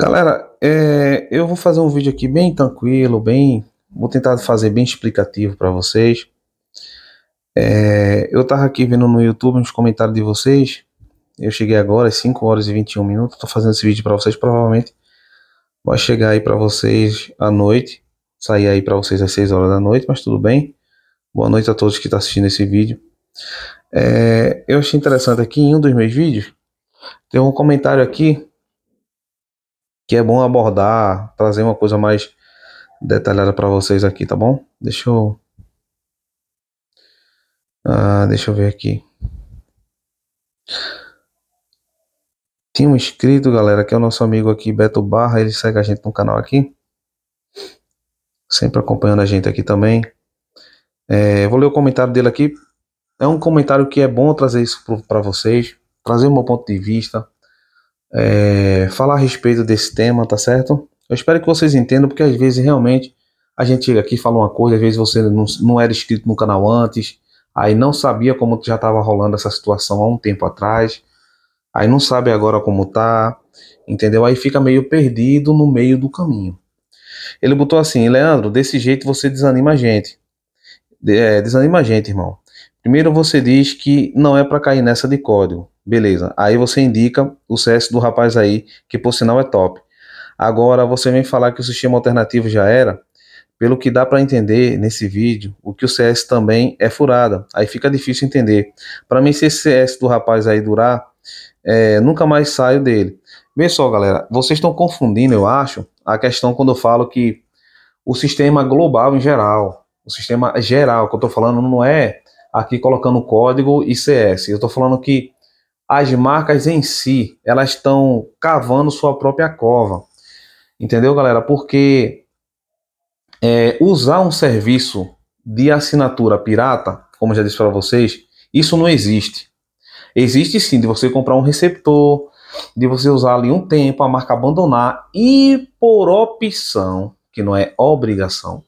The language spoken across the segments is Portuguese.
Galera, é, eu vou fazer um vídeo aqui bem tranquilo, bem, vou tentar fazer bem explicativo para vocês. É, eu tava aqui vendo no YouTube os comentários de vocês. Eu cheguei agora às 5 horas e 21 minutos. Tô fazendo esse vídeo para vocês. Provavelmente vai chegar aí para vocês à noite. Sair aí para vocês às 6 horas da noite, mas tudo bem. Boa noite a todos que estão tá assistindo esse vídeo. É, eu achei interessante aqui em um dos meus vídeos. Tem um comentário aqui que é bom abordar, trazer uma coisa mais detalhada para vocês aqui, tá bom? Deixa eu ah, deixa eu ver aqui. Tinha um inscrito, galera, que é o nosso amigo aqui, Beto Barra. Ele segue a gente no canal aqui. Sempre acompanhando a gente aqui também. É, vou ler o comentário dele aqui. É um comentário que é bom trazer isso para vocês. Trazer o meu ponto de vista é, falar a respeito desse tema, tá certo? Eu espero que vocês entendam, porque às vezes realmente a gente chega aqui fala uma coisa, às vezes você não, não era inscrito no canal antes, aí não sabia como já estava rolando essa situação há um tempo atrás, aí não sabe agora como tá, entendeu? Aí fica meio perdido no meio do caminho. Ele botou assim, Leandro, desse jeito você desanima a gente. É, desanima a gente, irmão. Primeiro você diz que não é para cair nessa de código. Beleza. Aí você indica o CS do rapaz aí, que por sinal é top. Agora você vem falar que o sistema alternativo já era. Pelo que dá para entender nesse vídeo, o que o CS também é furada. Aí fica difícil entender. Para mim, se esse CS do rapaz aí durar, é, nunca mais saio dele. Vê só, galera, vocês estão confundindo, eu acho, a questão quando eu falo que o sistema global em geral, o sistema geral que eu estou falando não é aqui colocando código e CS. Eu estou falando que as marcas em si, elas estão cavando sua própria cova. Entendeu, galera? Porque é, usar um serviço de assinatura pirata, como já disse para vocês, isso não existe. Existe sim de você comprar um receptor, de você usar ali um tempo, a marca abandonar e por opção, que não é obrigação,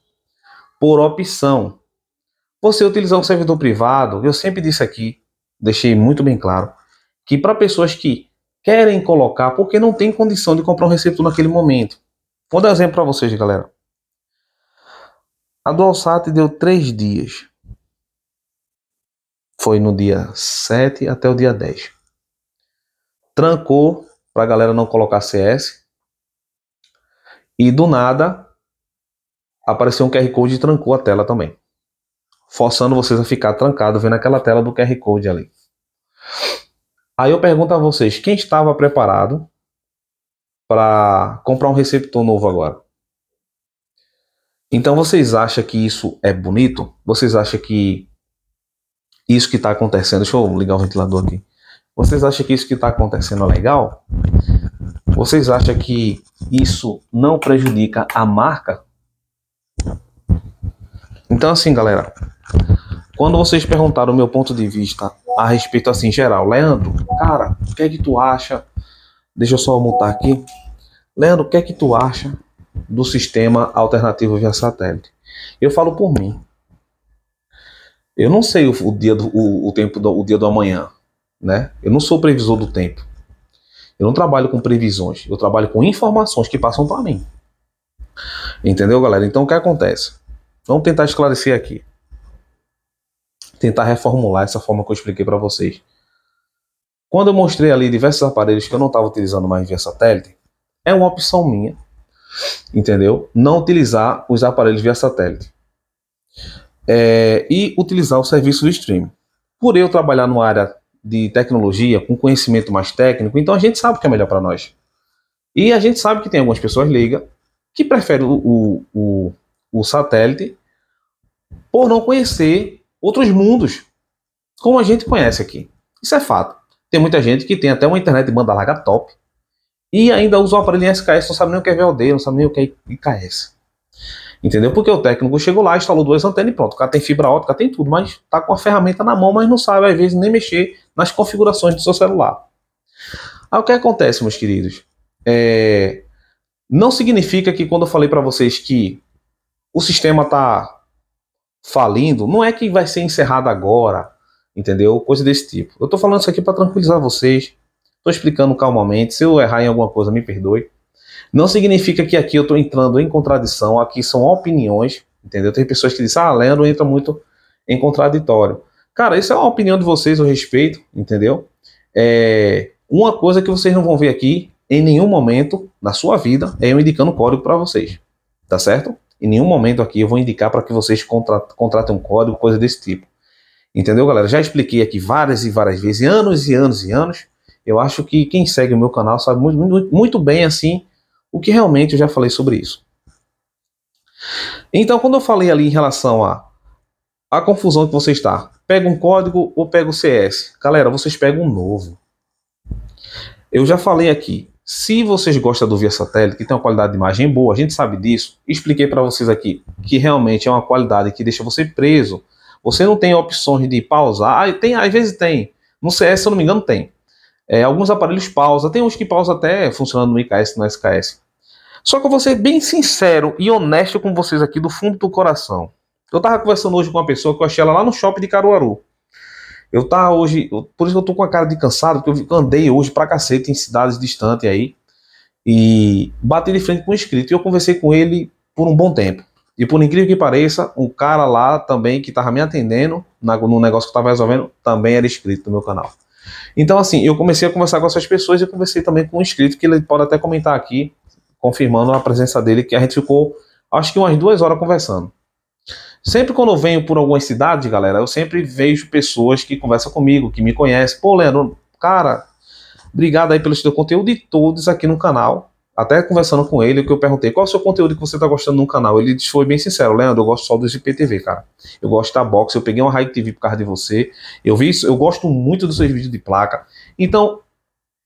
por opção, você utilizar um servidor privado, eu sempre disse aqui, deixei muito bem claro, que para pessoas que querem colocar porque não tem condição de comprar um receptor naquele momento. Vou dar exemplo para vocês, galera. A DualSat deu três dias. Foi no dia 7 até o dia 10. Trancou para a galera não colocar CS. E do nada apareceu um QR Code e trancou a tela também. Forçando vocês a ficar trancado vendo aquela tela do QR Code ali. Aí eu pergunto a vocês, quem estava preparado para comprar um receptor novo agora? Então vocês acham que isso é bonito? Vocês acham que isso que está acontecendo, deixa eu ligar o ventilador aqui. Vocês acham que isso que está acontecendo é legal? Vocês acham que isso não prejudica a marca? Então, assim, galera, quando vocês perguntaram o meu ponto de vista a respeito, assim, geral, Leandro, cara, o que é que tu acha? Deixa eu só montar aqui. Leandro, o que é que tu acha do sistema alternativo via satélite? Eu falo por mim. Eu não sei o, o dia do o, o tempo do, o dia do amanhã, né? Eu não sou previsor do tempo. Eu não trabalho com previsões, eu trabalho com informações que passam para mim. Entendeu, galera? Então o que acontece? Vamos tentar esclarecer aqui. Tentar reformular essa forma que eu expliquei para vocês. Quando eu mostrei ali diversos aparelhos que eu não estava utilizando mais via satélite, é uma opção minha, entendeu? Não utilizar os aparelhos via satélite. É, e utilizar o serviço do streaming. Por eu trabalhar numa área de tecnologia, com conhecimento mais técnico, então a gente sabe o que é melhor para nós. E a gente sabe que tem algumas pessoas leigas que preferem o, o, o, o satélite, por não conhecer outros mundos como a gente conhece aqui. Isso é fato. Tem muita gente que tem até uma internet de banda larga top e ainda usa o aparelho SKS, não sabe nem o que é VLD, não sabe nem o que é IKS. Entendeu? Porque o técnico chegou lá, instalou duas antenas e pronto. O cara tem fibra óptica, tem tudo, mas tá com a ferramenta na mão, mas não sabe, às vezes, nem mexer nas configurações do seu celular. Aí o que acontece, meus queridos? É... Não significa que quando eu falei para vocês que o sistema está falindo, não é que vai ser encerrado agora, entendeu? Coisa desse tipo. Eu estou falando isso aqui para tranquilizar vocês, estou explicando calmamente. Se eu errar em alguma coisa, me perdoe. Não significa que aqui eu estou entrando em contradição, aqui são opiniões, entendeu? Tem pessoas que dizem, ah, Leandro entra muito em contraditório. Cara, isso é uma opinião de vocês, eu respeito, entendeu? É, uma coisa que vocês não vão ver aqui em nenhum momento na sua vida é eu indicando código para vocês, tá certo? Em nenhum momento aqui eu vou indicar para que vocês contratem um código, coisa desse tipo. Entendeu, galera? Já expliquei aqui várias e várias vezes, anos e anos e anos. Eu acho que quem segue o meu canal sabe muito, muito, muito bem, assim, o que realmente eu já falei sobre isso. Então, quando eu falei ali em relação a a confusão que você está, pega um código ou pega o CS? Galera, vocês pegam um novo. Eu já falei aqui, se vocês gostam do Via Satélite, que tem uma qualidade de imagem boa, a gente sabe disso, expliquei para vocês aqui que realmente é uma qualidade que deixa você preso. Você não tem opções de pausar. Ah, tem, às vezes tem. No CS, se eu não me engano, tem. É, alguns aparelhos pausa, tem uns que pausa até funcionando no IKS, no SKS. Só que eu vou ser bem sincero e honesto com vocês aqui do fundo do coração. Eu tava conversando hoje com uma pessoa que eu achei ela lá no shopping de Caruaru. Eu tá hoje, eu, por isso que eu tô com a cara de cansado, porque eu andei hoje pra cacete em cidades distantes aí e bati de frente com um inscrito. E eu conversei com ele por um bom tempo. E por incrível que pareça, o cara lá também que tava me atendendo na, no negócio que eu tava resolvendo também era inscrito no meu canal. Então, assim, eu comecei a conversar com essas pessoas e conversei também com um inscrito que ele pode até comentar aqui, confirmando a presença dele, que a gente ficou acho que umas duas horas conversando. Sempre quando eu venho por algumas cidades, galera, eu sempre vejo pessoas que conversam comigo, que me conhecem. Pô, Leandro, cara, obrigado aí pelo seu conteúdo de todos aqui no canal. Até conversando com ele, que eu perguntei qual é o seu conteúdo que você tá gostando no canal. Ele foi bem sincero, Leandro, eu gosto só dos IPTV, cara. Eu gosto da box, eu peguei uma High TV por causa de você. Eu vi isso, eu gosto muito dos seus vídeos de placa. Então,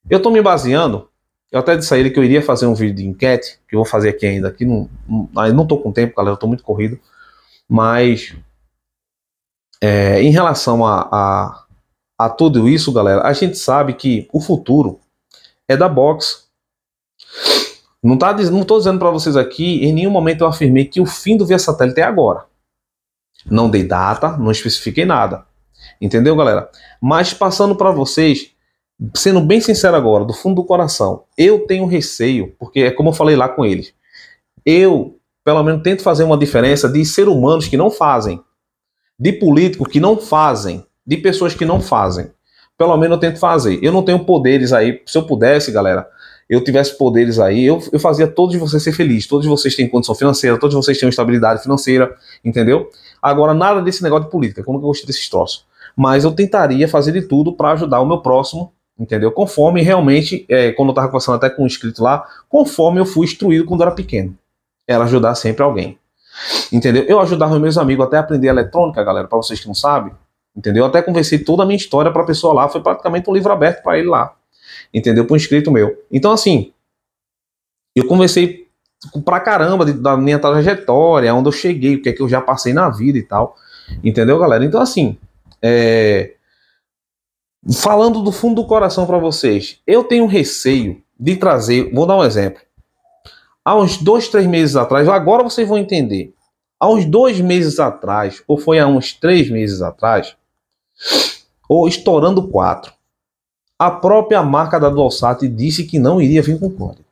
eu tô me baseando eu até disse a ele que eu iria fazer um vídeo de enquete, que eu vou fazer aqui ainda, que não, não, não tô com tempo, galera, eu tô muito corrido. Mas é, em relação a, a, a tudo isso, galera, a gente sabe que o futuro é da boxe. Não tá, não tô dizendo para vocês aqui, em nenhum momento eu afirmei que o fim do Via Satélite é agora. Não dei data, não especifiquei nada. Entendeu, galera? Mas passando para vocês, sendo bem sincero agora, do fundo do coração, eu tenho receio, porque é como eu falei lá com eles. Eu pelo menos tento fazer uma diferença de ser humanos que não fazem, de políticos que não fazem, de pessoas que não fazem. Pelo menos eu tento fazer. Eu não tenho poderes aí. Se eu pudesse, galera, eu tivesse poderes aí, eu, eu fazia todos vocês ser felizes. Todos vocês têm condição financeira, todos vocês têm estabilidade financeira, entendeu? Agora, nada desse negócio de política, como que eu gostei desses troços. Mas eu tentaria fazer de tudo para ajudar o meu próximo, entendeu? Conforme realmente, é, quando eu estava conversando até com um inscrito lá, conforme eu fui instruído quando eu era pequeno era ajudar sempre alguém. Entendeu? Eu ajudava meus amigos até aprender eletrônica, galera, para vocês que não sabem. Entendeu? Até conversei toda a minha história para a pessoa lá, foi praticamente um livro aberto para ele lá. Entendeu? Para um inscrito meu. Então, assim, eu conversei pra caramba de, da minha trajetória, onde eu cheguei, o que é que eu já passei na vida e tal. Entendeu, galera? Então, assim, é... falando do fundo do coração para vocês, eu tenho receio de trazer, vou dar um exemplo há uns dois, três meses atrás, agora vocês vão entender. Há uns dois meses atrás, ou foi há uns três meses atrás, ou estourando quatro, a própria marca da DualSat disse que não iria vir com código.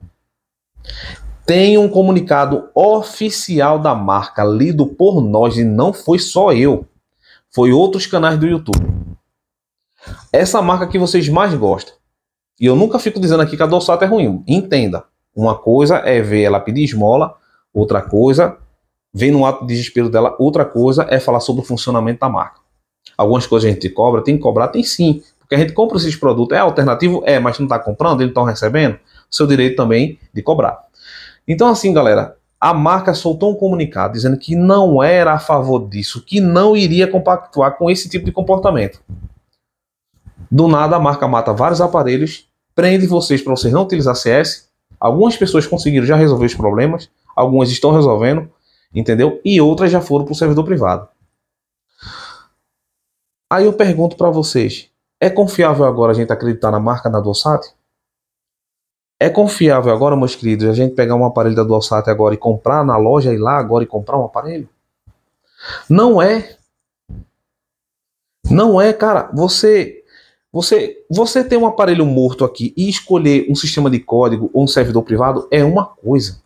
Tem um comunicado oficial da marca, lido por nós, e não foi só eu, foi outros canais do YouTube. Essa marca que vocês mais gostam. E eu nunca fico dizendo aqui que a DualSat é ruim, entenda. Uma coisa é ver ela pedir esmola, outra coisa, ver no ato de desespero dela, outra coisa é falar sobre o funcionamento da marca. Algumas coisas a gente cobra, tem que cobrar, tem sim. Porque a gente compra esses produtos, é alternativo? É, mas não está comprando, eles estão recebendo. Seu direito também de cobrar. Então, assim, galera, a marca soltou um comunicado dizendo que não era a favor disso, que não iria compactuar com esse tipo de comportamento. Do nada, a marca mata vários aparelhos, prende vocês para vocês não utilizar CS Algumas pessoas conseguiram já resolver os problemas, algumas estão resolvendo, entendeu? E outras já foram para o servidor privado. Aí eu pergunto para vocês: é confiável agora a gente acreditar na marca da Dualsat? É confiável agora, meus queridos, a gente pegar um aparelho da Dualsat agora e comprar na loja, ir lá agora e comprar um aparelho? Não é. Não é, cara. Você você, você ter um aparelho morto aqui e escolher um sistema de código ou um servidor privado é uma coisa.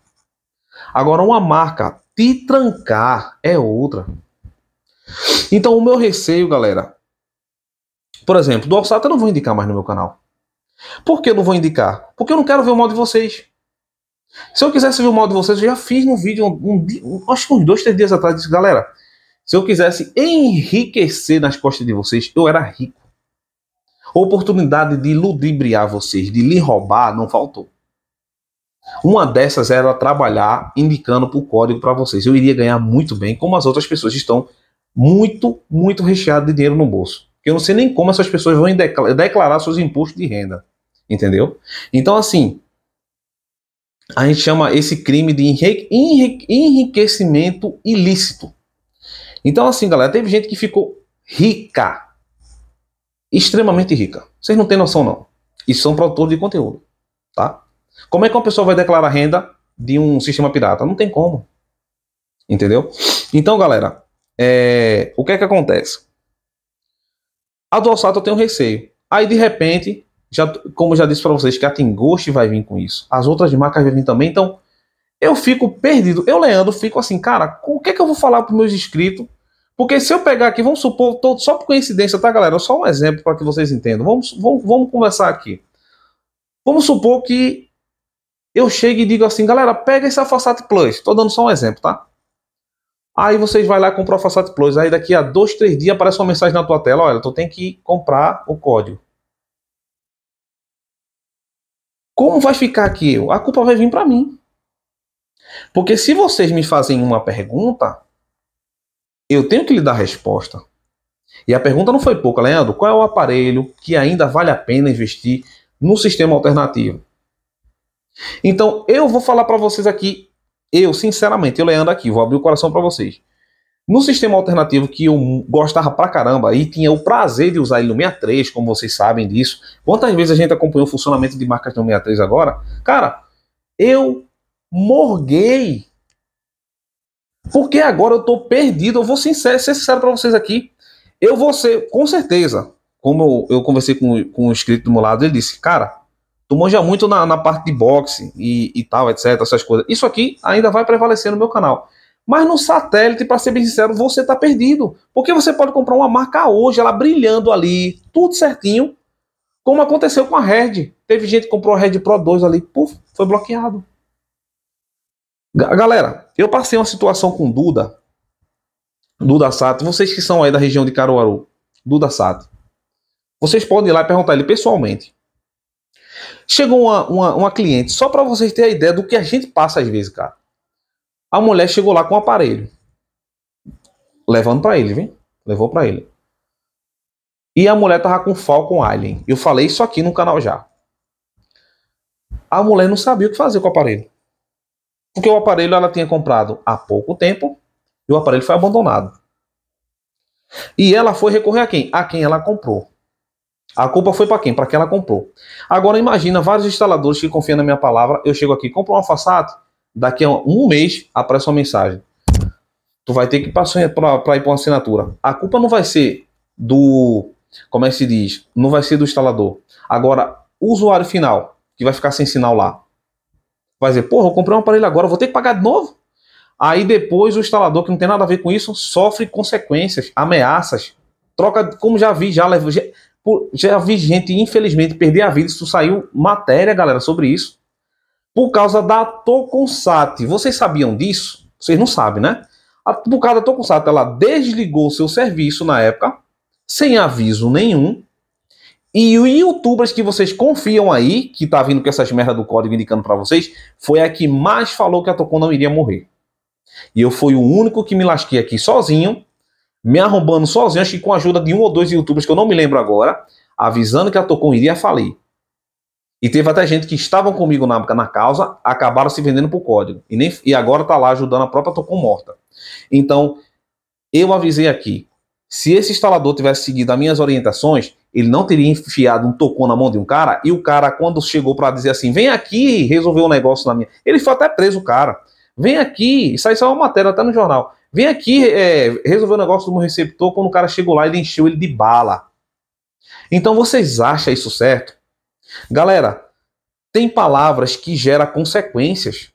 Agora, uma marca te trancar é outra. Então, o meu receio, galera. Por exemplo, do Alçata eu não vou indicar mais no meu canal. Por que eu não vou indicar? Porque eu não quero ver o mal de vocês. Se eu quisesse ver o mal de vocês, eu já fiz um vídeo, um, um, acho que uns dois, três dias atrás, disse, galera, se eu quisesse enriquecer nas costas de vocês, eu era rico. Oportunidade de ludibriar vocês, de lhe roubar, não faltou. Uma dessas era trabalhar indicando para o código para vocês. Eu iria ganhar muito bem, como as outras pessoas estão muito, muito recheado de dinheiro no bolso. Eu não sei nem como essas pessoas vão declarar seus impostos de renda. Entendeu? Então, assim, a gente chama esse crime de enriquecimento ilícito. Então, assim, galera, teve gente que ficou rica extremamente rica. Vocês não têm noção, não. E são produtores de conteúdo. Tá? Como é que uma pessoa vai declarar renda de um sistema pirata? Não tem como. Entendeu? Então, galera, é... o que é que acontece? A DualSat eu tenho receio. Aí, de repente, já, como já disse para vocês, que a Tingoshi vai vir com isso. As outras marcas vão também. Então, eu fico perdido. Eu, Leandro, fico assim, cara, o que é que eu vou falar para meus inscritos porque se eu pegar aqui, vamos supor, tô, só por coincidência, tá, galera? Só um exemplo para que vocês entendam. Vamos, vamos, vamos conversar aqui. Vamos supor que eu chegue e digo assim, galera, pega esse Alphasat Plus. Estou dando só um exemplo, tá? Aí vocês vai lá comprar o Alphasat Plus. Aí daqui a dois, três dias aparece uma mensagem na tua tela. Olha, tu tem que comprar o código. Como vai ficar aqui? A culpa vai vir para mim. Porque se vocês me fazem uma pergunta, eu tenho que lhe dar resposta. E a pergunta não foi pouca, Leandro. Qual é o aparelho que ainda vale a pena investir no sistema alternativo? Então, eu vou falar para vocês aqui, eu, sinceramente, eu, Leandro, aqui, vou abrir o coração para vocês. No sistema alternativo que eu gostava pra caramba e tinha o prazer de usar ele no 63, como vocês sabem disso. Quantas vezes a gente acompanhou o funcionamento de marcas no 63 agora? Cara, eu morguei porque agora eu tô perdido. Eu vou sincero, ser sincero para vocês aqui. Eu vou ser, com certeza, como eu, eu conversei com, com o inscrito do meu lado, ele disse, cara, tu manja muito na, na parte de boxe e, e, tal, etc, essas coisas. Isso aqui ainda vai prevalecer no meu canal. Mas no satélite, para ser bem sincero, você tá perdido. Porque você pode comprar uma marca hoje, ela brilhando ali, tudo certinho, como aconteceu com a Red. Teve gente que comprou a Red Pro 2 ali, puf, foi bloqueado. Galera, eu passei uma situação com Duda. Duda Sato. Vocês que são aí da região de Caruaru. Duda Sato. Vocês podem ir lá e perguntar ele pessoalmente. Chegou uma, uma, uma cliente, só para vocês terem a ideia do que a gente passa às vezes, cara. A mulher chegou lá com um aparelho. Levando para ele, vem? Levou para ele. E a mulher tava com Falcon Alien. Eu falei isso aqui no canal já. A mulher não sabia o que fazer com o aparelho. Porque o aparelho ela tinha comprado há pouco tempo e o aparelho foi abandonado. E ela foi recorrer a quem? A quem ela comprou. A culpa foi para quem? Para quem ela comprou. Agora imagina vários instaladores que confiam na minha palavra. Eu chego aqui, compro uma Fassato, daqui a um mês aparece uma mensagem. Tu vai ter que passar para ir para uma assinatura. A culpa não vai ser do, como é que se diz, não vai ser do instalador. Agora, o usuário final, que vai ficar sem sinal lá, Vai dizer, porra, eu comprei um aparelho agora, vou ter que pagar de novo? Aí depois o instalador, que não tem nada a ver com isso, sofre consequências, ameaças, troca, como já vi, já Já, já vi gente, infelizmente, perder a vida. Isso saiu matéria, galera, sobre isso. Por causa da Toconsat. Vocês sabiam disso? Vocês não sabem, né? A, por causa da Toconsat, ela desligou seu serviço na época, sem aviso nenhum. E o youtubers que vocês confiam aí, que tá vindo com essas merda do código indicando para vocês, foi a que mais falou que a Tocon não iria morrer. E eu fui o único que me lasquei aqui sozinho, me arrombando sozinho, acho que com a ajuda de um ou dois youtubers que eu não me lembro agora, avisando que a Tocon iria falir. E teve até gente que estavam comigo na, na causa, acabaram se vendendo pro código. E, nem, e agora tá lá ajudando a própria Tocon morta. Então, eu avisei aqui, se esse instalador tivesse seguido as minhas orientações, ele não teria enfiado um tocão na mão de um cara e o cara, quando chegou para dizer assim, vem aqui resolver um negócio na minha. Ele foi até preso, o cara. Vem aqui, isso aí só uma matéria até no jornal. Vem aqui é, resolver o um negócio do meu receptor. Quando o cara chegou lá, ele encheu ele de bala. Então vocês acham isso certo? Galera, tem palavras que geram consequências.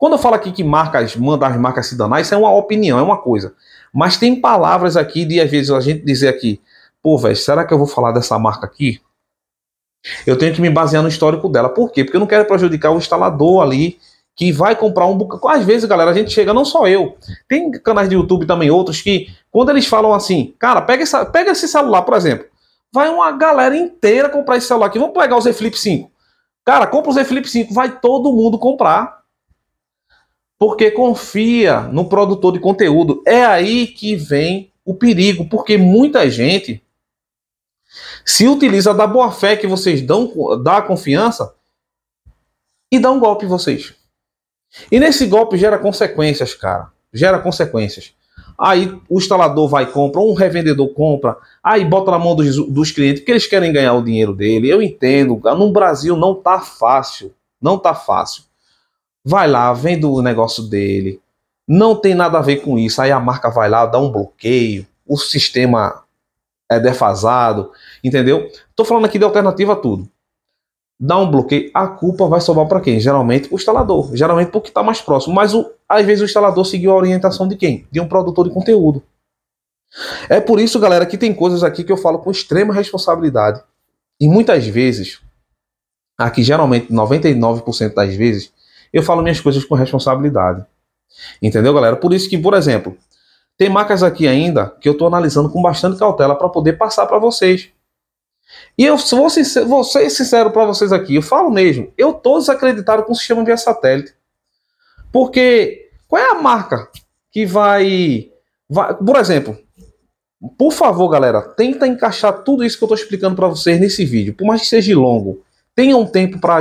Quando eu falo aqui que marcas, mandam as marcas se danar, isso é uma opinião, é uma coisa. Mas tem palavras aqui de, às vezes, a gente dizer aqui, pô, velho, será que eu vou falar dessa marca aqui? Eu tenho que me basear no histórico dela. Por quê? Porque eu não quero prejudicar o instalador ali que vai comprar um bocado. Às vezes, galera, a gente chega, não só eu. Tem canais de YouTube também, outros, que quando eles falam assim, cara, pega, essa, pega esse celular, por exemplo. Vai uma galera inteira comprar esse celular aqui. Vamos pegar o Z Flip 5. Cara, compra o Z Flip 5, vai todo mundo comprar porque confia no produtor de conteúdo. É aí que vem o perigo, porque muita gente se utiliza da boa fé que vocês dão da confiança e dá um golpe em vocês. E nesse golpe gera consequências, cara. Gera consequências. Aí o instalador vai e compra, um revendedor compra, aí bota na mão dos, dos clientes, porque eles querem ganhar o dinheiro dele. Eu entendo, no Brasil não tá fácil. Não tá fácil vai lá, vende o negócio dele, não tem nada a ver com isso. Aí a marca vai lá, dá um bloqueio, o sistema é defasado, entendeu? Tô falando aqui de alternativa a tudo. Dá um bloqueio, a culpa vai sobrar para quem? Geralmente o instalador, geralmente porque está mais próximo. Mas o, às vezes o instalador seguiu a orientação de quem? De um produtor de conteúdo. É por isso, galera, que tem coisas aqui que eu falo com extrema responsabilidade. E muitas vezes, aqui geralmente 99% das vezes, eu falo minhas coisas com responsabilidade. Entendeu, galera? Por isso que, por exemplo, tem marcas aqui ainda que eu estou analisando com bastante cautela para poder passar para vocês. E eu vou, sincero, vou ser sincero para vocês aqui, eu falo mesmo, eu estou desacreditado com o sistema via satélite. Porque qual é a marca que vai, vai Por exemplo, por favor, galera, tenta encaixar tudo isso que eu estou explicando para vocês nesse vídeo, por mais que seja longo. Tenha um tempo para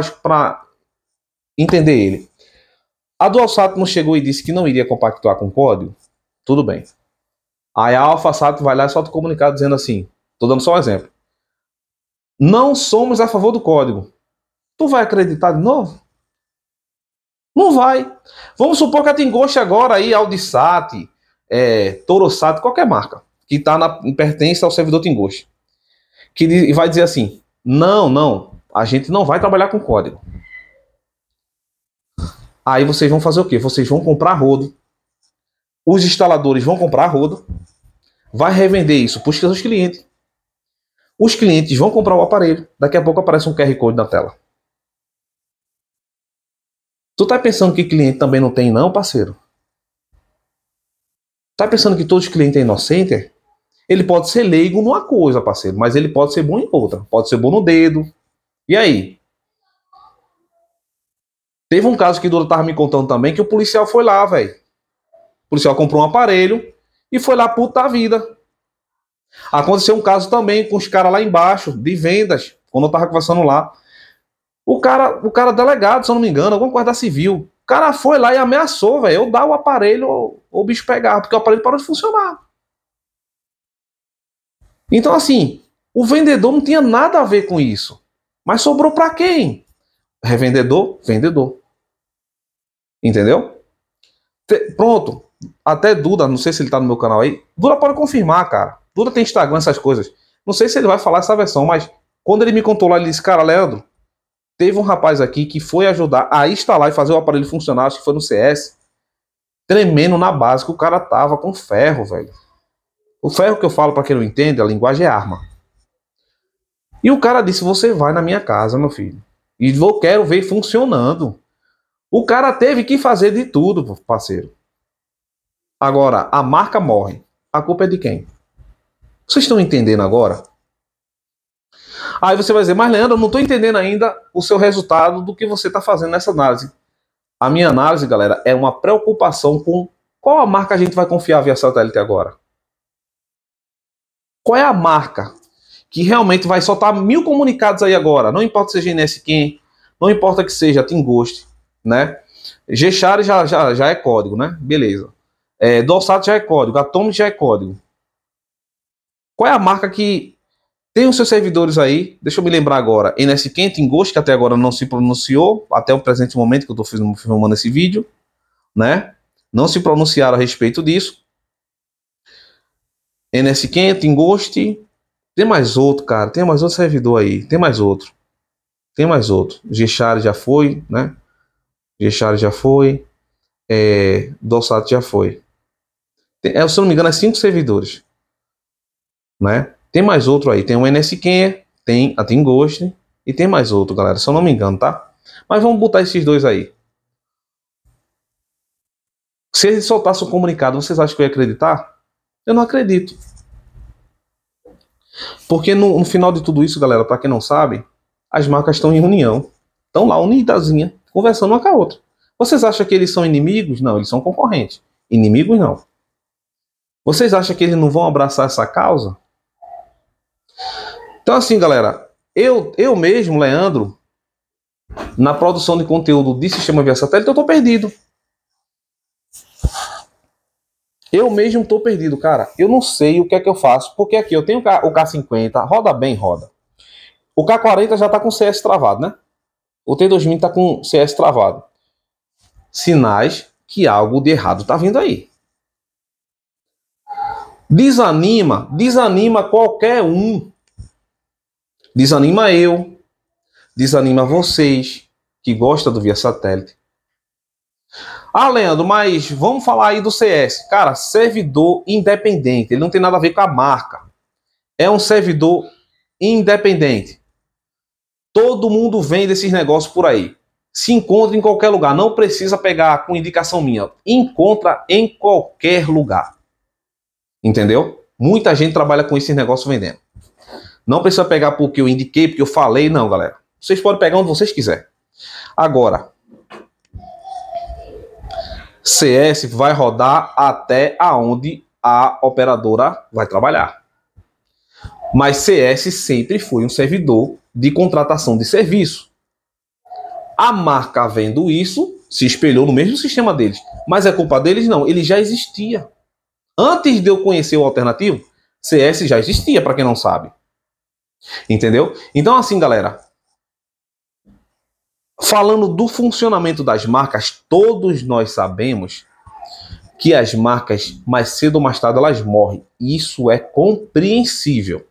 entender ele. A DualSat não chegou e disse que não iria compactuar com o código? Tudo bem. Aí a AlphaSat vai lá e solta o comunicado dizendo assim: estou dando só um exemplo. Não somos a favor do código. Tu vai acreditar de novo? Não vai. Vamos supor que a Tingoste agora aí, Audisat, é, Torosat, qualquer marca, que tá na, pertence ao servidor Tingoste. Que vai dizer assim: não, não, a gente não vai trabalhar com código. Aí vocês vão fazer o quê? Vocês vão comprar rodo. Os instaladores vão comprar rodo. Vai revender isso para os seus clientes. Os clientes vão comprar o aparelho. Daqui a pouco aparece um QR Code na tela. Tu tá pensando que cliente também não tem, não, parceiro? Tá pensando que todos os clientes é inocente? Ele pode ser leigo numa coisa, parceiro, mas ele pode ser bom em outra. Pode ser bom no dedo. E aí? Teve um caso que o Dura tava me contando também que o policial foi lá, velho. O policial comprou um aparelho e foi lá puta vida. Aconteceu um caso também com os caras lá embaixo, de vendas, quando eu tava conversando lá. O cara, o cara delegado, se eu não me engano, alguma coisa da civil. O cara foi lá e ameaçou, velho. Eu dar o aparelho ou o bicho pegar, porque o aparelho parou de funcionar. Então, assim, o vendedor não tinha nada a ver com isso. Mas sobrou para quem? Revendedor? Vendedor. Entendeu? pronto. Até Duda, não sei se ele tá no meu canal aí. Duda pode confirmar, cara. Duda tem Instagram, essas coisas. Não sei se ele vai falar essa versão, mas quando ele me contou lá, ele disse: Cara, Leandro, teve um rapaz aqui que foi ajudar a instalar e fazer o aparelho funcionar, acho que foi no CS, tremendo na base que o cara tava com ferro, velho. O ferro que eu falo para quem não entende, a linguagem é arma. E o cara disse: Você vai na minha casa, meu filho. E eu quero ver funcionando. O cara teve que fazer de tudo, parceiro. Agora, a marca morre. A culpa é de quem? Vocês estão entendendo agora? Aí você vai dizer, mas Leandro, eu não estou entendendo ainda o seu resultado do que você está fazendo nessa análise. A minha análise, galera, é uma preocupação com qual a marca a gente vai confiar via satélite agora. Qual é a marca que realmente vai soltar mil comunicados aí agora? Não importa se seja NS quem, não importa que seja Tim Ghost, né? Gchar já, já, já é código, né? Beleza. É, Dorsato já é código, Atomic já é código. Qual é a marca que tem os seus servidores aí? Deixa eu me lembrar agora. NS Quente, Ghost, que até agora não se pronunciou, até o presente momento que eu estou filmando esse vídeo, né? Não se pronunciaram a respeito disso. NS Quente, Ghost. Tem mais outro, cara. Tem mais outro servidor aí. Tem mais outro. Tem mais outro. Gchar já foi, né? Gechari já foi, é, já foi. Tem, é, se eu não me engano, é cinco servidores. Né? Tem mais outro aí, tem o NSKenha, tem a ah, Team e tem mais outro, galera, se eu não me engano, tá? Mas vamos botar esses dois aí. Se eles soltassem o comunicado, vocês acham que eu ia acreditar? Eu não acredito. Porque no, no final de tudo isso, galera, para quem não sabe, as marcas estão em união. Estão lá unidazinha conversando uma com a outra. Vocês acham que eles são inimigos? Não, eles são concorrentes. Inimigos não. Vocês acham que eles não vão abraçar essa causa? Então, assim, galera, eu, eu mesmo, Leandro, na produção de conteúdo de sistema via satélite, eu tô perdido. Eu mesmo tô perdido, cara. Eu não sei o que é que eu faço, porque aqui eu tenho o K50, roda bem, roda. O K40 já tá com CS travado, né? O T2000 está com CS travado. Sinais que algo de errado está vindo aí. Desanima, desanima qualquer um. Desanima eu, desanima vocês que gostam do Via Satélite. Ah, Leandro, mas vamos falar aí do CS. Cara, servidor independente, ele não tem nada a ver com a marca. É um servidor independente. Todo mundo vende esses negócios por aí. Se encontra em qualquer lugar, não precisa pegar com indicação minha. Encontra em qualquer lugar. Entendeu? Muita gente trabalha com esses negócios vendendo. Não precisa pegar porque eu indiquei, porque eu falei, não, galera. Vocês podem pegar onde vocês quiserem. Agora, CS vai rodar até aonde a operadora vai trabalhar. Mas CS sempre foi um servidor de contratação de serviço. A marca, vendo isso, se espelhou no mesmo sistema deles. Mas é culpa deles? Não, ele já existia. Antes de eu conhecer o alternativo, CS já existia, para quem não sabe. Entendeu? Então, assim, galera. Falando do funcionamento das marcas, todos nós sabemos que as marcas, mais cedo ou mais tarde, elas morrem. Isso é compreensível.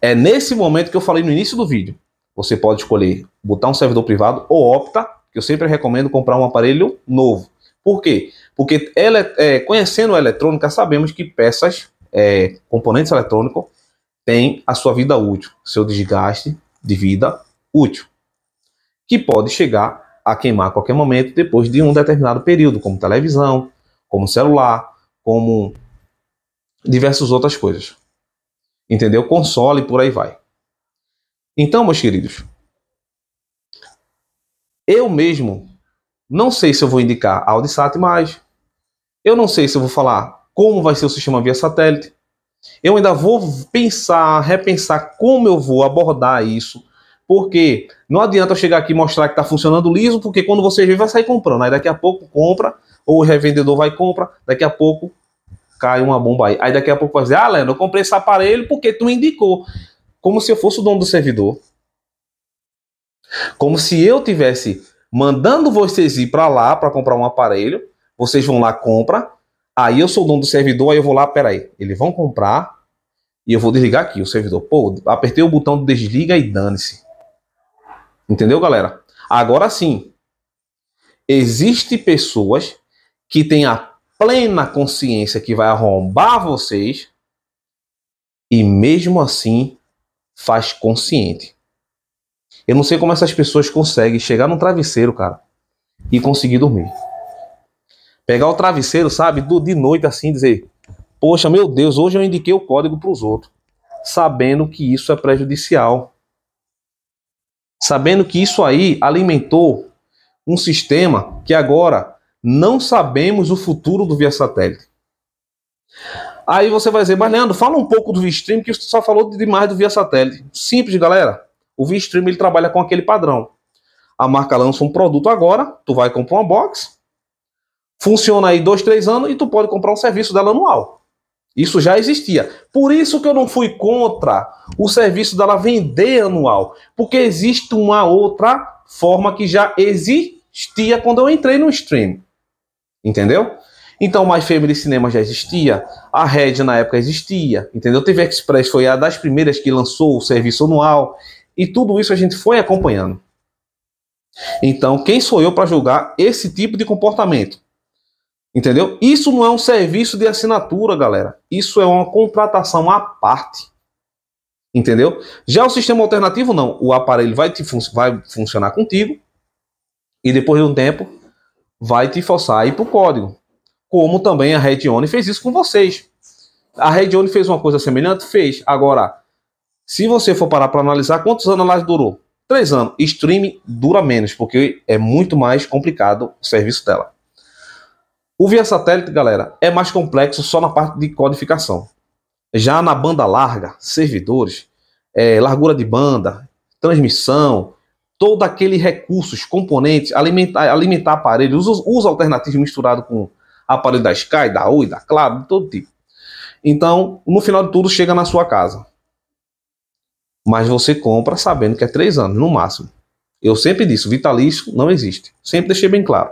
É nesse momento que eu falei no início do vídeo. Você pode escolher botar um servidor privado ou opta, que eu sempre recomendo comprar um aparelho novo. Por quê? Porque ele, é, conhecendo a eletrônica, sabemos que peças, é, componentes eletrônicos, têm a sua vida útil, seu desgaste de vida útil, que pode chegar a queimar a qualquer momento depois de um determinado período, como televisão, como celular, como diversas outras coisas entendeu? Console e por aí vai. Então, meus queridos, eu mesmo não sei se eu vou indicar Audisat mais. Eu não sei se eu vou falar como vai ser o sistema via satélite. Eu ainda vou pensar, repensar como eu vou abordar isso, porque não adianta eu chegar aqui e mostrar que está funcionando liso, porque quando você vê, vai sair comprando. Aí daqui a pouco compra, ou o revendedor vai compra, daqui a pouco cai uma bomba aí. Aí daqui a pouco vai dizer, ah, Leandro, eu comprei esse aparelho porque tu indicou. Como se eu fosse o dono do servidor. Como se eu tivesse mandando vocês ir para lá para comprar um aparelho, vocês vão lá compra, aí eu sou o dono do servidor, aí eu vou lá, peraí, eles vão comprar e eu vou desligar aqui o servidor. Pô, apertei o botão desliga e dane-se. Entendeu, galera? Agora sim, existe pessoas que têm a plena consciência que vai arrombar vocês e mesmo assim faz consciente. Eu não sei como essas pessoas conseguem chegar num travesseiro, cara, e conseguir dormir. Pegar o travesseiro, sabe, do, de noite assim, dizer: Poxa, meu Deus, hoje eu indiquei o código para os outros, sabendo que isso é prejudicial. Sabendo que isso aí alimentou um sistema que agora não sabemos o futuro do via satélite. Aí você vai dizer, mas Leandro, fala um pouco do stream que você só falou demais do via satélite. Simples, galera. O stream ele trabalha com aquele padrão. A marca lança um produto agora, tu vai comprar uma box, funciona aí dois, três anos e tu pode comprar um serviço dela anual. Isso já existia. Por isso que eu não fui contra o serviço dela vender anual, porque existe uma outra forma que já existia quando eu entrei no stream. Entendeu? Então, My Family Cinema já existia, a Red na época existia, entendeu? TV Express foi a das primeiras que lançou o serviço anual, e tudo isso a gente foi acompanhando. Então, quem sou eu para julgar esse tipo de comportamento? Entendeu? Isso não é um serviço de assinatura, galera. Isso é uma contratação à parte. Entendeu? Já o sistema alternativo, não. O aparelho vai, te fun vai funcionar contigo e depois de um tempo vai te forçar a ir para o código. Como também a Redione fez isso com vocês. A Redione fez uma coisa semelhante? Fez. Agora, se você for parar para analisar, quantos anos a durou? Três anos. Stream dura menos, porque é muito mais complicado o serviço dela. O via satélite, galera, é mais complexo só na parte de codificação. Já na banda larga, servidores, é, largura de banda, transmissão, todo aquele recursos, componentes, alimentar, alimentar aparelhos, usa uso alternativo misturado com aparelho da Sky, da Oi, da Claro, de todo tipo. Então, no final de tudo, chega na sua casa. Mas você compra sabendo que é três anos, no máximo. Eu sempre disse, vitalício não existe. Sempre deixei bem claro.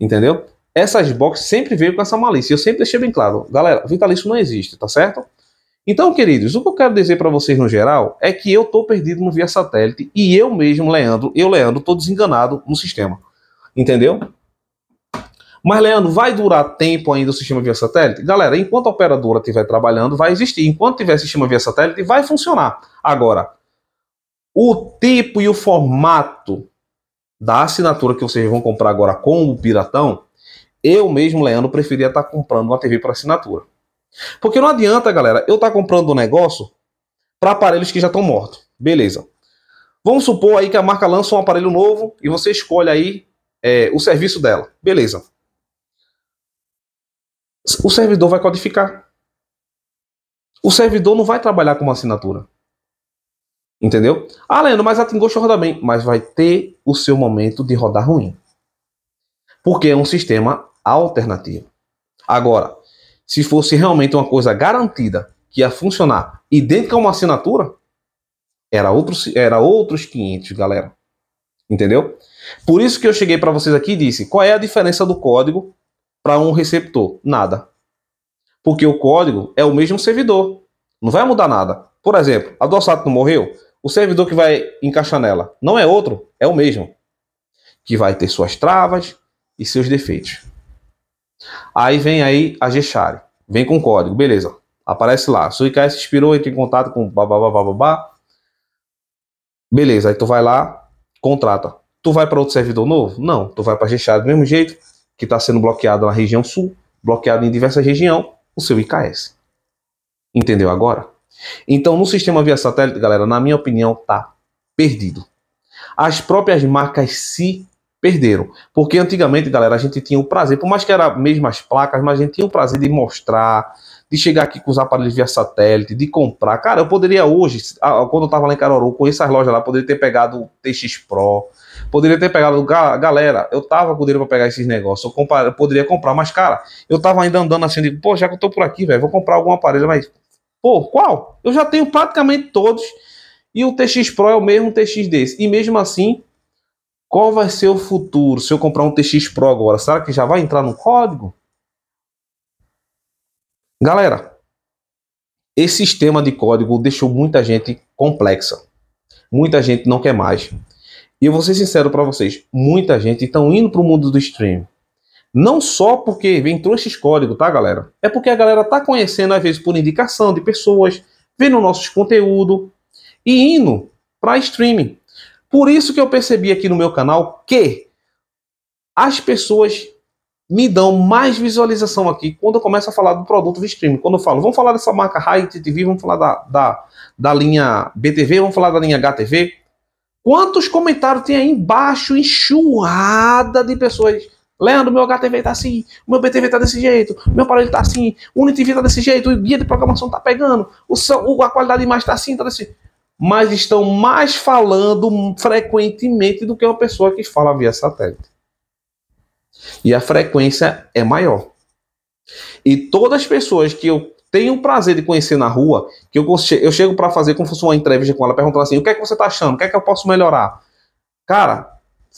Entendeu? Essas boxes sempre veio com essa malícia. Eu sempre deixei bem claro. Galera, vitalício não existe, tá certo? Então, queridos, o que eu quero dizer para vocês no geral é que eu estou perdido no via satélite e eu mesmo, Leandro, eu, Leandro, estou desenganado no sistema. Entendeu? Mas, Leandro, vai durar tempo ainda o sistema via satélite? Galera, enquanto a operadora estiver trabalhando, vai existir. Enquanto tiver sistema via satélite, vai funcionar. Agora, o tipo e o formato da assinatura que vocês vão comprar agora com o Piratão, eu mesmo, Leandro, preferia estar tá comprando uma TV para assinatura. Porque não adianta, galera, eu estar tá comprando um negócio para aparelhos que já estão mortos. Beleza. Vamos supor aí que a marca lança um aparelho novo e você escolhe aí é, o serviço dela. Beleza. O servidor vai codificar. O servidor não vai trabalhar com uma assinatura. Entendeu? Ah, Leandro, mas a Tingosto roda bem. Mas vai ter o seu momento de rodar ruim. Porque é um sistema alternativo. Agora, se fosse realmente uma coisa garantida que ia funcionar idêntica a é uma assinatura, era outros, era outros 500, galera. Entendeu? Por isso que eu cheguei para vocês aqui e disse: qual é a diferença do código para um receptor? Nada. Porque o código é o mesmo servidor. Não vai mudar nada. Por exemplo, a Dorsato não morreu? O servidor que vai encaixar nela não é outro, é o mesmo. Que vai ter suas travas e seus defeitos. Aí vem aí a Gechari, vem com código, beleza. Aparece lá, Suicai IKS inspirou, entra em contato com babá. Beleza, aí tu vai lá, contrata. Tu vai para outro servidor novo? Não, tu vai para Gechari do mesmo jeito, que está sendo bloqueado na região sul, bloqueado em diversas regiões, o seu IKS. Entendeu agora? Então, no sistema via satélite, galera, na minha opinião, tá perdido. As próprias marcas se perderam. Porque antigamente, galera, a gente tinha o prazer, por mais que eram mesmas placas, mas a gente tinha o prazer de mostrar, de chegar aqui com os aparelhos via satélite, de comprar. Cara, eu poderia hoje, quando eu tava lá em Caruaru, com essas lojas lá, poderia ter pegado o TX Pro, poderia ter pegado, galera, eu tava com dinheiro pra pegar esses negócios, eu, eu poderia comprar, mas cara, eu tava ainda andando assim, digo, pô, já que eu tô por aqui, velho, vou comprar algum aparelho, mas, pô, qual? Eu já tenho praticamente todos, e o TX Pro é o mesmo TX desse, e mesmo assim, qual vai ser o futuro se eu comprar um TX Pro agora? Será que já vai entrar no código? Galera, esse sistema de código deixou muita gente complexa. Muita gente não quer mais. E eu vou ser sincero para vocês, muita gente estão indo para o mundo do streaming. Não só porque entrou esses códigos, tá, galera? É porque a galera tá conhecendo, às vezes, por indicação de pessoas, vendo nossos conteúdos e indo para streaming. Por isso que eu percebi aqui no meu canal que as pessoas me dão mais visualização aqui quando eu começo a falar do produto do streaming. Quando eu falo, vamos falar dessa marca High TV, vamos falar da, da, da linha BTV, vamos falar da linha HTV. Quantos comentários tem aí embaixo, enxurrada de pessoas? Leandro, meu HTV tá assim, meu BTV tá desse jeito, meu aparelho tá assim, o UniTV tá desse jeito, o guia de programação tá pegando, o, a qualidade de imagem tá assim, tá desse mas estão mais falando frequentemente do que uma pessoa que fala via satélite. E a frequência é maior. E todas as pessoas que eu tenho o prazer de conhecer na rua, que eu, eu chego para fazer como se fosse uma entrevista com ela, perguntando assim: o que é que você está achando? O que é que eu posso melhorar? Cara,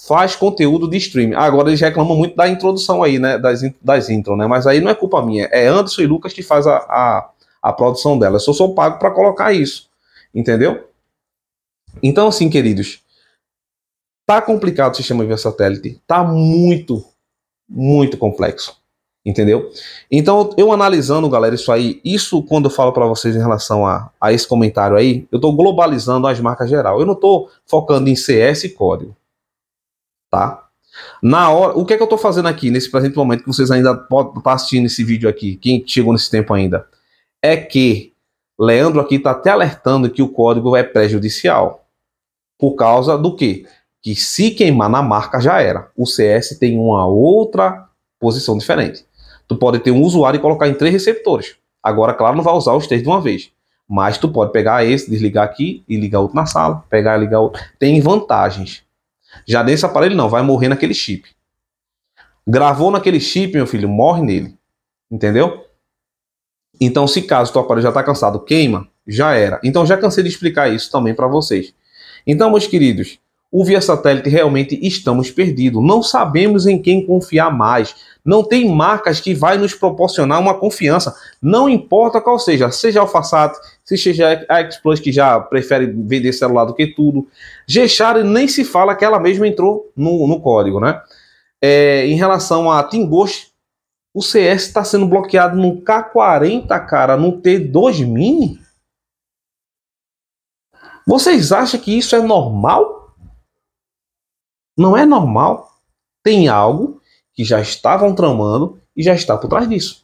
faz conteúdo de streaming. agora eles reclamam muito da introdução aí, né? Das, das intro, né? Mas aí não é culpa minha. É Anderson e Lucas que faz a, a, a produção dela. Eu só sou pago para colocar isso. Entendeu? Então, assim, queridos, tá complicado o sistema via satélite. Tá muito, muito complexo. Entendeu? Então, eu analisando, galera, isso aí, isso quando eu falo para vocês em relação a, a esse comentário aí, eu tô globalizando as marcas geral. Eu não tô focando em CS e código. Tá? Na hora, o que é que eu tô fazendo aqui nesse presente momento que vocês ainda podem tá assistindo esse vídeo aqui, quem chegou nesse tempo ainda, é que Leandro aqui tá até alertando que o código é prejudicial. Por causa do quê? Que se queimar na marca já era. O CS tem uma outra posição diferente. Tu pode ter um usuário e colocar em três receptores. Agora, claro, não vai usar os três de uma vez. Mas tu pode pegar esse, desligar aqui e ligar outro na sala. Pegar e ligar outro. Tem vantagens. Já desse aparelho não, vai morrer naquele chip. Gravou naquele chip, meu filho, morre nele. Entendeu? Então, se caso o teu aparelho já está cansado, queima, já era. Então, já cansei de explicar isso também para vocês. Então, meus queridos, o Via Satélite realmente estamos perdidos. Não sabemos em quem confiar mais. Não tem marcas que vai nos proporcionar uma confiança. Não importa qual seja, seja o Fassat, seja a Explus que já prefere vender celular do que tudo. Gechara nem se fala que ela mesma entrou no, no código, né? É, em relação a Tingosh, o CS está sendo bloqueado no K40, cara, no T2 Mini. Vocês acham que isso é normal? Não é normal. Tem algo que já estavam tramando e já está por trás disso.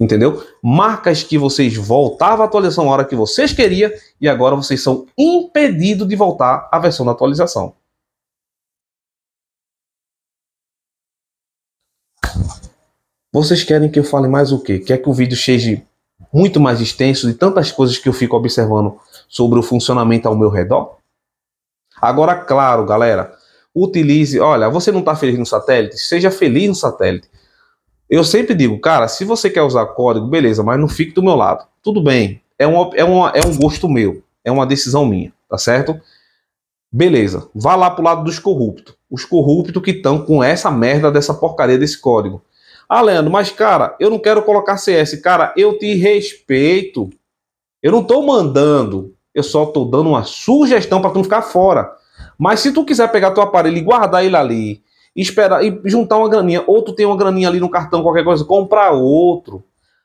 Entendeu? Marcas que vocês voltavam à atualização na hora que vocês queriam e agora vocês são impedidos de voltar à versão da atualização. Vocês querem que eu fale mais o quê? Quer que o vídeo seja muito mais extenso de tantas coisas que eu fico observando sobre o funcionamento ao meu redor? Agora, claro, galera, utilize. Olha, você não está feliz no satélite? Seja feliz no satélite. Eu sempre digo, cara, se você quer usar código, beleza, mas não fique do meu lado. Tudo bem, é, um é, uma, é um gosto meu, é uma decisão minha, tá certo? Beleza, vá lá pro lado dos corruptos. Os corruptos que estão com essa merda dessa porcaria desse código. Ah, Leandro, mas cara, eu não quero colocar CS. Cara, eu te respeito. Eu não tô mandando eu só estou dando uma sugestão para tu não ficar fora. Mas se tu quiser pegar teu aparelho e guardar ele ali, esperar e juntar uma graninha, ou tu tem uma graninha ali no cartão, qualquer coisa, comprar outro.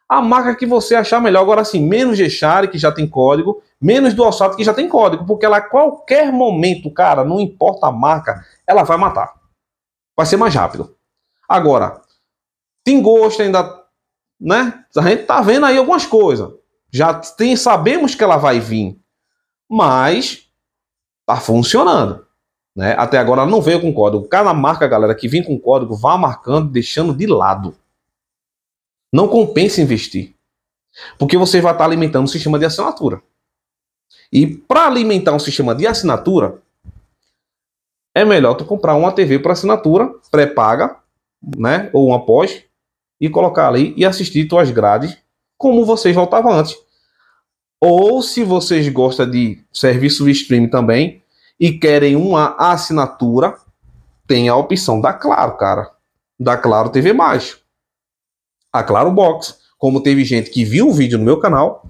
A marca que você achar melhor. Agora sim, menos Gechari, que já tem código, menos do que já tem código, porque ela a qualquer momento, cara, não importa a marca, ela vai matar. Vai ser mais rápido. Agora, tem gosto ainda, né? A gente tá vendo aí algumas coisas. Já tem, sabemos que ela vai vir mas está funcionando. Né? Até agora não veio com código. Cada marca, galera, que vem com código, vá marcando, deixando de lado. Não compensa investir. Porque você vai estar tá alimentando um sistema de assinatura. E para alimentar um sistema de assinatura, é melhor tu comprar uma TV para assinatura, pré-paga, né? Ou uma pós, e colocar ali e assistir tuas grades como vocês voltavam antes. Ou se vocês gostam de serviço de streaming também e querem uma assinatura, tem a opção da Claro, cara. Da Claro TV mais. A Claro Box. Como teve gente que viu o vídeo no meu canal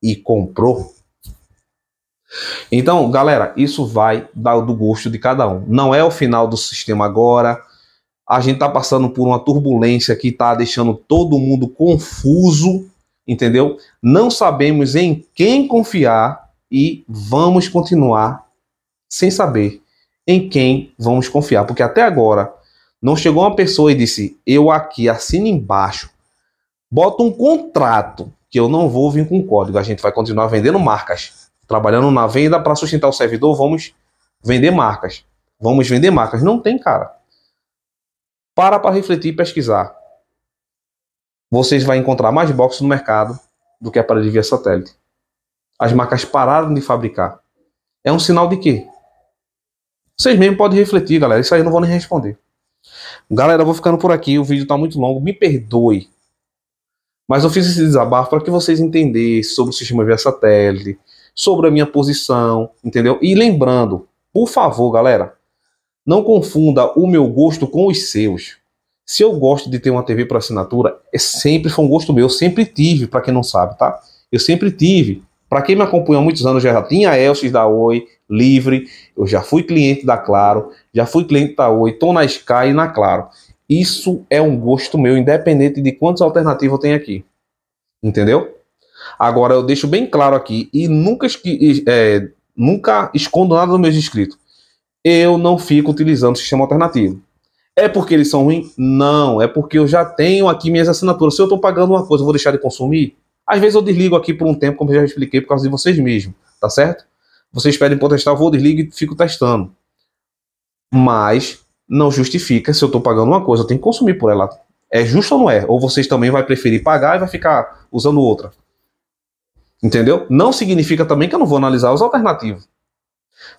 e comprou. Então, galera, isso vai dar do gosto de cada um. Não é o final do sistema agora. A gente tá passando por uma turbulência que tá deixando todo mundo confuso entendeu? Não sabemos em quem confiar e vamos continuar sem saber em quem vamos confiar, porque até agora não chegou uma pessoa e disse: "Eu aqui assino embaixo, bota um contrato que eu não vou vir com código, a gente vai continuar vendendo marcas, trabalhando na venda para sustentar o servidor, vamos vender marcas. Vamos vender marcas, não tem, cara. Para para refletir e pesquisar vocês vão encontrar mais boxes no mercado do que aparelho via satélite. As marcas pararam de fabricar. É um sinal de quê? Vocês mesmo podem refletir, galera. Isso aí eu não vou nem responder. Galera, eu vou ficando por aqui. O vídeo está muito longo. Me perdoe. Mas eu fiz esse desabafo para que vocês entendessem sobre o sistema via satélite, sobre a minha posição, entendeu? E lembrando, por favor, galera, não confunda o meu gosto com os seus. Se eu gosto de ter uma TV por assinatura, é sempre foi um gosto meu, eu sempre tive, para quem não sabe, tá? Eu sempre tive. Para quem me acompanha há muitos anos, já tinha a Elsys da Oi, Livre, eu já fui cliente da Claro, já fui cliente da Oi, tô na Sky e na Claro. Isso é um gosto meu, independente de quantas alternativas eu tenho aqui. Entendeu? Agora eu deixo bem claro aqui e nunca, é, nunca escondo nada dos meus inscritos. Eu não fico utilizando o sistema alternativo. É porque eles são ruins? Não, é porque eu já tenho aqui minhas assinaturas. Se eu estou pagando uma coisa, eu vou deixar de consumir? Às vezes eu desligo aqui por um tempo, como eu já expliquei, por causa de vocês mesmos, tá certo? Vocês pedem para testar, eu vou, desligo e fico testando. Mas não justifica se eu estou pagando uma coisa, eu tenho que consumir por ela. É justo ou não é? Ou vocês também vai preferir pagar e vai ficar usando outra. Entendeu? Não significa também que eu não vou analisar os alternativos.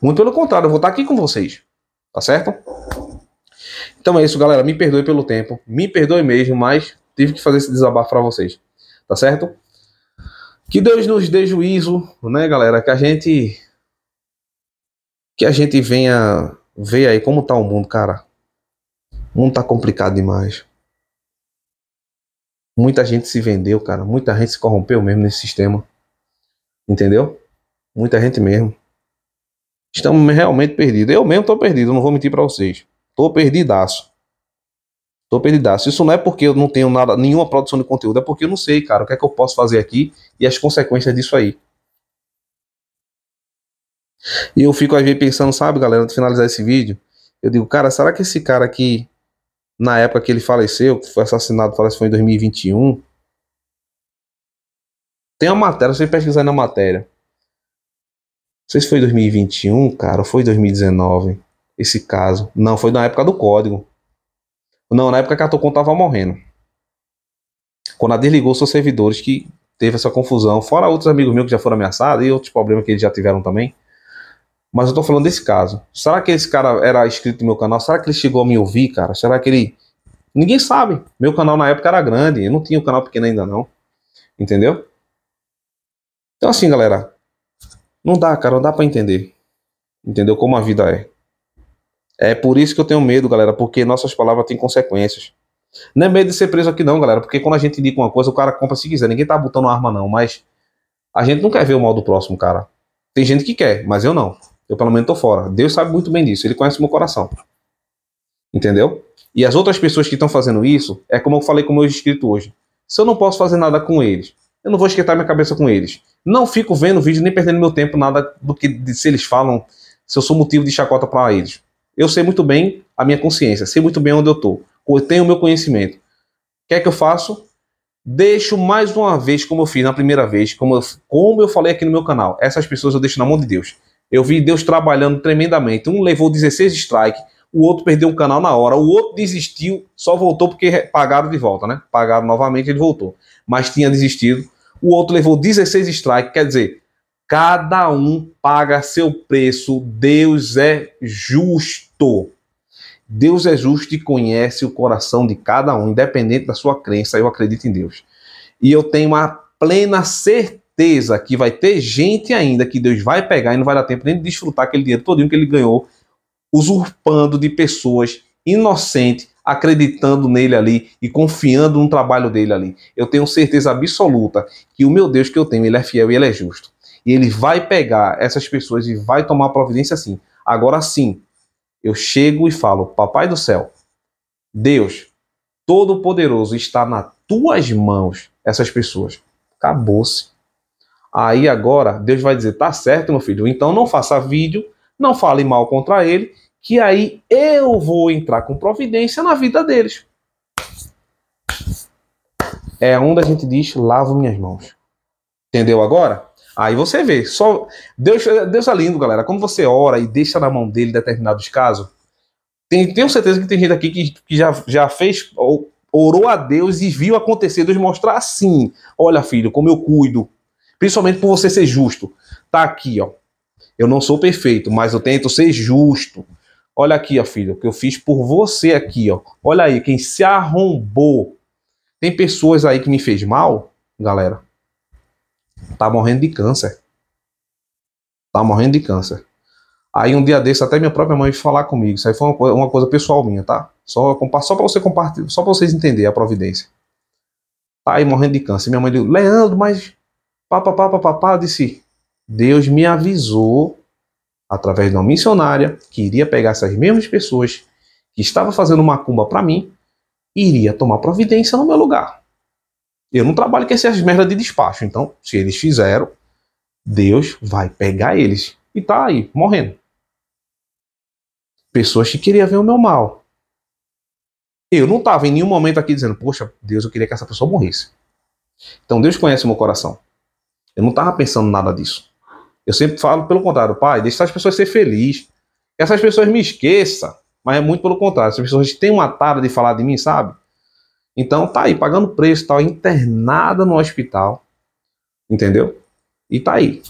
Muito pelo contrário, eu vou estar aqui com vocês. Tá certo? Então é isso, galera. Me perdoe pelo tempo. Me perdoe mesmo, mas tive que fazer esse desabafo para vocês. Tá certo? Que Deus nos dê juízo, né, galera? Que a gente que a gente venha ver aí como tá o mundo, cara. O mundo tá complicado demais. Muita gente se vendeu, cara. Muita gente se corrompeu mesmo nesse sistema. Entendeu? Muita gente mesmo. Estamos realmente perdidos. Eu mesmo tô perdido, não vou mentir para vocês. Tô perdidaço. Tô perdidaço. Isso não é porque eu não tenho nada, nenhuma produção de conteúdo, é porque eu não sei, cara, o que é que eu posso fazer aqui e as consequências disso aí. E eu fico às vezes pensando, sabe, galera, antes de finalizar esse vídeo, eu digo, cara, será que esse cara aqui, na época que ele faleceu, que foi assassinado, parece que foi em 2021, tem uma matéria, você pesquisar na matéria. Não sei se foi 2021, cara, ou foi 2019 esse caso. Não, foi na época do código. Não, na época que a Tocon tava morrendo. Quando ela desligou seus servidores, que teve essa confusão. Fora outros amigos meus que já foram ameaçados e outros problemas que eles já tiveram também. Mas eu tô falando desse caso. Será que esse cara era inscrito no meu canal? Será que ele chegou a me ouvir, cara? Será que ele. Ninguém sabe. Meu canal na época era grande. Eu não tinha um canal pequeno ainda, não. Entendeu? Então, assim, galera. Não dá, cara. Não dá para entender. Entendeu como a vida é. É por isso que eu tenho medo, galera, porque nossas palavras têm consequências. Não é medo de ser preso aqui, não, galera, porque quando a gente indica uma coisa, o cara compra se quiser. Ninguém tá botando arma, não, mas a gente não quer ver o mal do próximo, cara. Tem gente que quer, mas eu não. Eu, pelo menos, tô fora. Deus sabe muito bem disso, ele conhece meu coração. Entendeu? E as outras pessoas que estão fazendo isso, é como eu falei com o meu inscrito hoje. Se eu não posso fazer nada com eles, eu não vou esquentar minha cabeça com eles. Não fico vendo vídeo nem perdendo meu tempo, nada do que se eles falam, se eu sou motivo de chacota para eles. Eu sei muito bem a minha consciência, sei muito bem onde eu estou, eu tenho o meu conhecimento. O que é que eu faço? Deixo mais uma vez, como eu fiz na primeira vez, como eu, como eu falei aqui no meu canal, essas pessoas eu deixo na mão de Deus. Eu vi Deus trabalhando tremendamente. Um levou 16 strikes, o outro perdeu um canal na hora, o outro desistiu, só voltou porque pagaram de volta, né? Pagaram novamente, ele voltou. Mas tinha desistido. O outro levou 16 strikes, quer dizer, cada um paga seu preço. Deus é justo justo. Deus é justo e conhece o coração de cada um, independente da sua crença. Eu acredito em Deus. E eu tenho uma plena certeza que vai ter gente ainda que Deus vai pegar e não vai dar tempo nem de desfrutar aquele dinheiro todinho que ele ganhou, usurpando de pessoas inocentes, acreditando nele ali e confiando no trabalho dele ali. Eu tenho certeza absoluta que o meu Deus que eu tenho, ele é fiel e ele é justo. E ele vai pegar essas pessoas e vai tomar providência sim. Agora sim, eu chego e falo: Papai do céu, Deus Todo-Poderoso está nas tuas mãos, essas pessoas. Acabou-se. Aí agora Deus vai dizer: tá certo, meu filho, então não faça vídeo, não fale mal contra ele, que aí eu vou entrar com providência na vida deles. É onde a gente diz: lavo minhas mãos. Entendeu agora? Aí você vê, só Deus, Deus é lindo, galera. Quando você ora e deixa na mão dele determinados casos, tem, tenho certeza que tem gente aqui que, que já, já fez ou, orou a Deus e viu acontecer, Deus mostrar assim: olha, filho, como eu cuido, principalmente por você ser justo. Tá aqui, ó. Eu não sou perfeito, mas eu tento ser justo. Olha aqui, ó, filho, o que eu fiz por você aqui, ó. Olha aí, quem se arrombou. Tem pessoas aí que me fez mal, galera, tá morrendo de câncer. Tá morrendo de câncer. Aí um dia desse, até minha própria mãe falar comigo. Isso aí foi uma coisa, uma coisa pessoal minha, tá? Só, só para você compartilhar, só para vocês entenderem a providência. Tá aí morrendo de câncer. Minha mãe disse, Leandro, mas papapá, papapá, disse, Deus me avisou através de uma missionária que iria pegar essas mesmas pessoas que estava fazendo macumba para mim, iria tomar providência no meu lugar. Eu não trabalho com essas merda de despacho. Então, se eles fizeram, Deus vai pegar eles. E tá aí, morrendo. Pessoas que queriam ver o meu mal. Eu não estava em nenhum momento aqui dizendo, poxa, Deus, eu queria que essa pessoa morresse. Então Deus conhece o meu coração. Eu não estava pensando nada disso. Eu sempre falo pelo contrário, pai, deixa essas pessoas ser felizes. Que essas pessoas me esqueçam. Mas é muito pelo contrário. As pessoas têm uma tara de falar de mim, sabe? Então tá aí, pagando preço, tá internada no hospital, entendeu? E tá aí.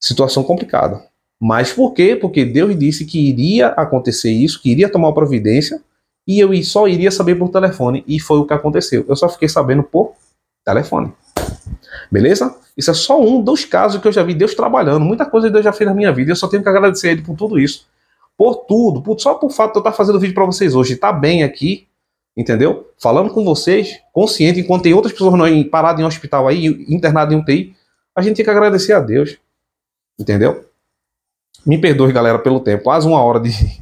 Situação complicada. Mas por quê? Porque Deus disse que iria acontecer isso, que iria tomar providência, e eu só iria saber por telefone, e foi o que aconteceu. Eu só fiquei sabendo por telefone. Beleza? Isso é só um dos casos que eu já vi Deus trabalhando. Muita coisa Deus já fez na minha vida. Eu só tenho que agradecer a Ele por tudo isso. Por tudo. Por, só por fato de eu estar fazendo vídeo para vocês hoje. Tá bem aqui entendeu? Falando com vocês, consciente, enquanto tem outras pessoas paradas em um hospital aí, internadas em UTI, a gente tem que agradecer a Deus, entendeu? Me perdoe, galera, pelo tempo, quase uma hora de,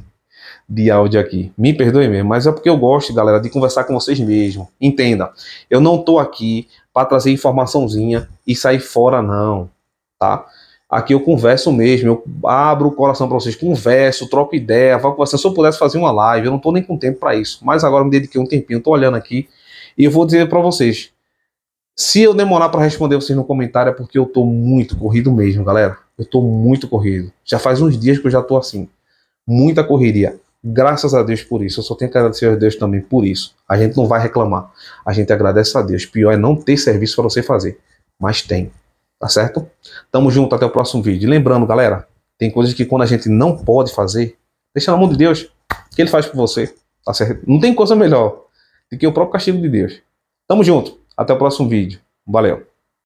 de áudio aqui. Me perdoe mesmo, mas é porque eu gosto, galera, de conversar com vocês mesmo. Entenda, eu não tô aqui para trazer informaçãozinha e sair fora, não, tá? Aqui eu converso mesmo, eu abro o coração para vocês, converso, troco ideia, vou conversando. Se eu pudesse fazer uma live, eu não estou nem com tempo para isso, mas agora me dediquei um tempinho, estou olhando aqui e eu vou dizer para vocês. Se eu demorar para responder vocês no comentário é porque eu estou muito corrido mesmo, galera. Eu estou muito corrido. Já faz uns dias que eu já estou assim. Muita correria. Graças a Deus por isso. Eu só tenho que agradecer a Deus também por isso. A gente não vai reclamar. A gente agradece a Deus. Pior é não ter serviço para você fazer. Mas tem. Tá certo? Tamo junto, até o próximo vídeo. Lembrando, galera, tem coisas que quando a gente não pode fazer, deixa na mão de Deus, que ele faz por você. Tá certo? Não tem coisa melhor do que o próprio castigo de Deus. Tamo junto, até o próximo vídeo. Valeu.